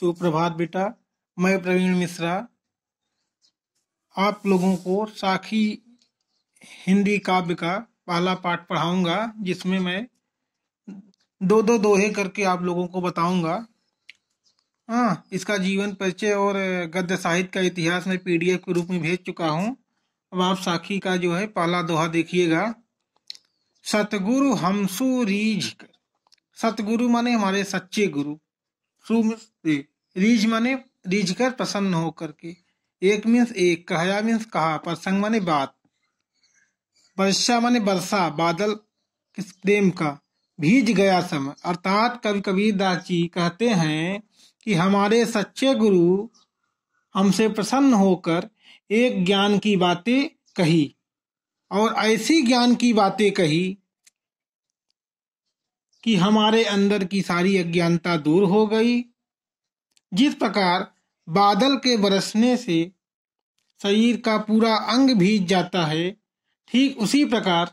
सुप्रभात बेटा मैं प्रवीण मिश्रा आप लोगों को साखी हिंदी काव्य का पहला पाठ पढ़ाऊंगा जिसमें मैं दो दो दोहे करके आप लोगों को बताऊंगा हाँ इसका जीवन परिचय और गद्य साहित्य का इतिहास मैं पीडीएफ के रूप में भेज चुका हूँ अब आप साखी का जो है पहला दोहा देखिएगा सतगुरु हमसु रीझ सतगुरु माने हमारे सच्चे गुरु सुमित रीज मने रीज कर प्रसन्न होकर के एक मीन्स एक कहया मीन्स कहा प्रसंग माने बात वर्षा मने वर्षा बादल किस प्रेम का भीज गया समय अर्थात कवि कबीर दास जी कहते हैं कि हमारे सच्चे गुरु हमसे प्रसन्न होकर एक ज्ञान की बातें कही और ऐसी ज्ञान की बातें कही कि हमारे अंदर की सारी अज्ञानता दूर हो गई जिस प्रकार बादल के बरसने से शरीर का पूरा अंग भीग जाता है ठीक उसी प्रकार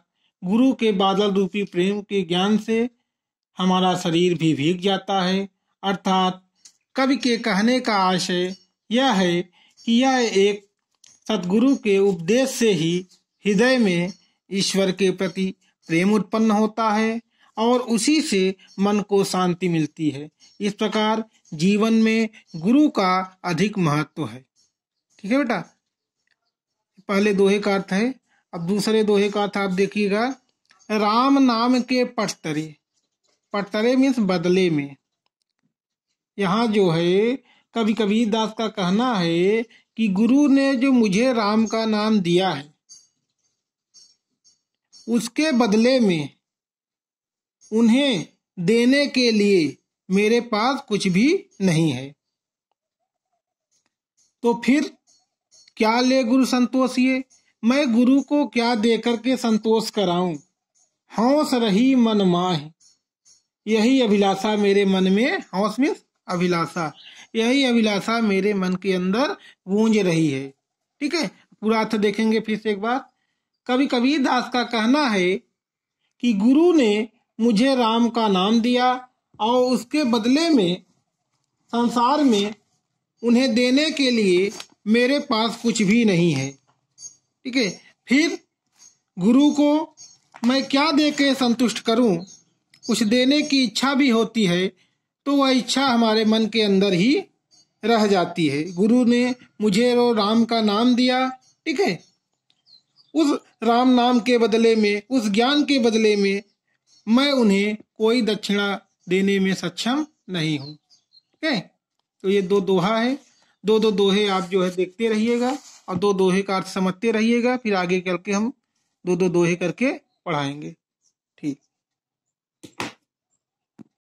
गुरु के बादल रूपी प्रेम के ज्ञान से हमारा शरीर भी भीग जाता है अर्थात कवि के कहने का आशय यह है कि यह एक सदगुरु के उपदेश से ही हृदय में ईश्वर के प्रति प्रेम उत्पन्न होता है और उसी से मन को शांति मिलती है इस प्रकार जीवन में गुरु का अधिक महत्व है ठीक है बेटा पहले दोहे का अर्थ है अब दूसरे दोहे का अर्थ आप देखिएगा राम नाम के पटतरे पटतरे मीन्स बदले में यहाँ जो है कभी कभी दास का कहना है कि गुरु ने जो मुझे राम का नाम दिया है उसके बदले में उन्हें देने के लिए मेरे पास कुछ भी नहीं है तो फिर क्या ले गुरु संतोषिए मैं गुरु को क्या देकर के संतोष कराऊं हौस रही मन माह यही अभिलाषा मेरे मन में हौस में अभिलाषा यही अभिलाषा मेरे मन के अंदर गूंज रही है ठीक है पूरा अर्थ देखेंगे फिर से एक बार कभी कभी दास का कहना है कि गुरु ने मुझे राम का नाम दिया और उसके बदले में संसार में उन्हें देने के लिए मेरे पास कुछ भी नहीं है ठीक है फिर गुरु को मैं क्या दे के संतुष्ट करूं कुछ देने की इच्छा भी होती है तो वह इच्छा हमारे मन के अंदर ही रह जाती है गुरु ने मुझे रो राम का नाम दिया ठीक है उस राम नाम के बदले में उस ज्ञान के बदले में मैं उन्हें कोई दक्षिणा देने में सक्षम नहीं हूं ठीक है तो ये दो दोहा है दो दो दोहे आप जो है देखते रहिएगा और दो दोहे का अर्थ समझते रहिएगा फिर आगे करके हम दो दो दोहे करके पढ़ाएंगे ठीक